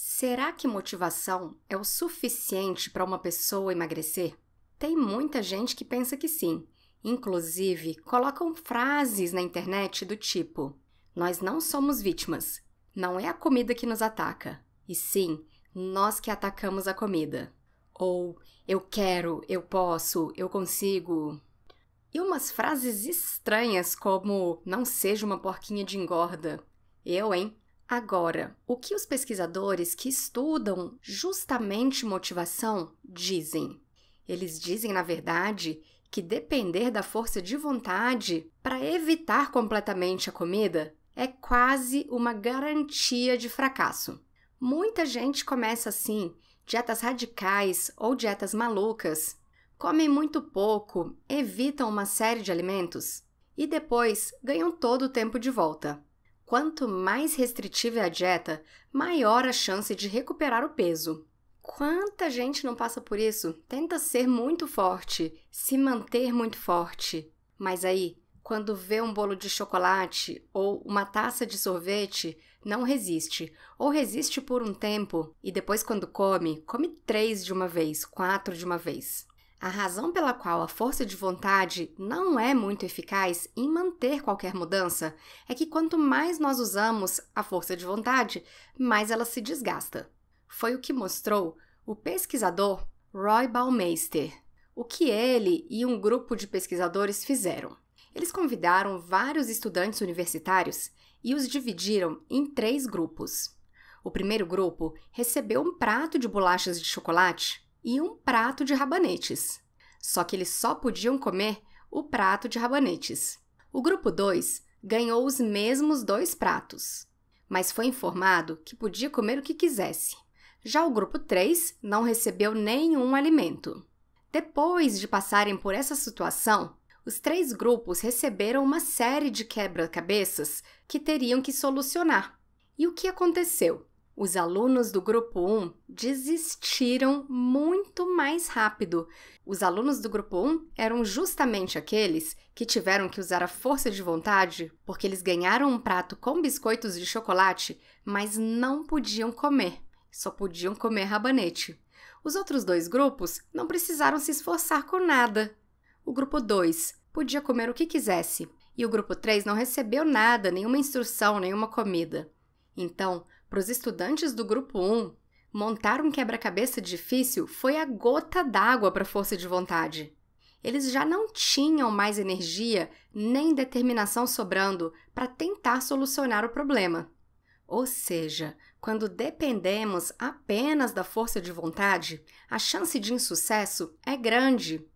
Será que motivação é o suficiente para uma pessoa emagrecer? Tem muita gente que pensa que sim. Inclusive, colocam frases na internet do tipo: Nós não somos vítimas. Não é a comida que nos ataca, e sim nós que atacamos a comida. Ou eu quero, eu posso, eu consigo. E umas frases estranhas como: Não seja uma porquinha de engorda. Eu, hein? Agora, o que os pesquisadores que estudam justamente motivação dizem? Eles dizem, na verdade, que depender da força de vontade para evitar completamente a comida é quase uma garantia de fracasso. Muita gente começa assim, dietas radicais ou dietas malucas. Comem muito pouco, evitam uma série de alimentos e depois ganham todo o tempo de volta. Quanto mais restritiva é a dieta, maior a chance de recuperar o peso. Quanta gente não passa por isso? Tenta ser muito forte, se manter muito forte. Mas aí, quando vê um bolo de chocolate ou uma taça de sorvete, não resiste. Ou resiste por um tempo e depois, quando come, come três de uma vez, quatro de uma vez. A razão pela qual a força de vontade não é muito eficaz em manter qualquer mudança é que quanto mais nós usamos a força de vontade, mais ela se desgasta. Foi o que mostrou o pesquisador Roy Baumeister, o que ele e um grupo de pesquisadores fizeram. Eles convidaram vários estudantes universitários e os dividiram em três grupos. O primeiro grupo recebeu um prato de bolachas de chocolate e um prato de rabanetes. Só que eles só podiam comer o prato de rabanetes. O grupo 2 ganhou os mesmos dois pratos, mas foi informado que podia comer o que quisesse. Já o grupo 3 não recebeu nenhum alimento. Depois de passarem por essa situação, os três grupos receberam uma série de quebra-cabeças que teriam que solucionar. E o que aconteceu? Os alunos do grupo 1 desistiram muito mais rápido. Os alunos do grupo 1 eram justamente aqueles que tiveram que usar a força de vontade porque eles ganharam um prato com biscoitos de chocolate, mas não podiam comer, só podiam comer rabanete. Os outros dois grupos não precisaram se esforçar com nada. O grupo 2 podia comer o que quisesse e o grupo 3 não recebeu nada, nenhuma instrução, nenhuma comida. Então, para os estudantes do grupo 1, montar um quebra-cabeça difícil foi a gota d'água para a força de vontade. Eles já não tinham mais energia nem determinação sobrando para tentar solucionar o problema. Ou seja, quando dependemos apenas da força de vontade, a chance de insucesso é grande,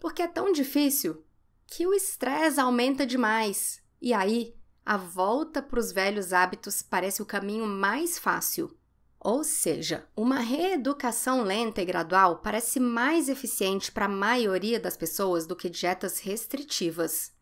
porque é tão difícil que o estresse aumenta demais e aí a volta para os velhos hábitos parece o caminho mais fácil. Ou seja, uma reeducação lenta e gradual parece mais eficiente para a maioria das pessoas do que dietas restritivas.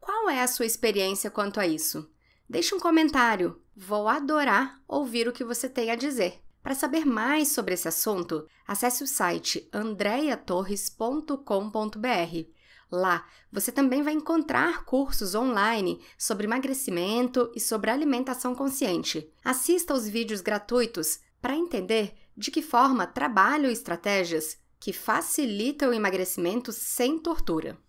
Qual é a sua experiência quanto a isso? Deixe um comentário. Vou adorar ouvir o que você tem a dizer. Para saber mais sobre esse assunto, acesse o site andreatorres.com.br Lá, você também vai encontrar cursos online sobre emagrecimento e sobre alimentação consciente. Assista aos vídeos gratuitos para entender de que forma trabalho estratégias que facilitam o emagrecimento sem tortura.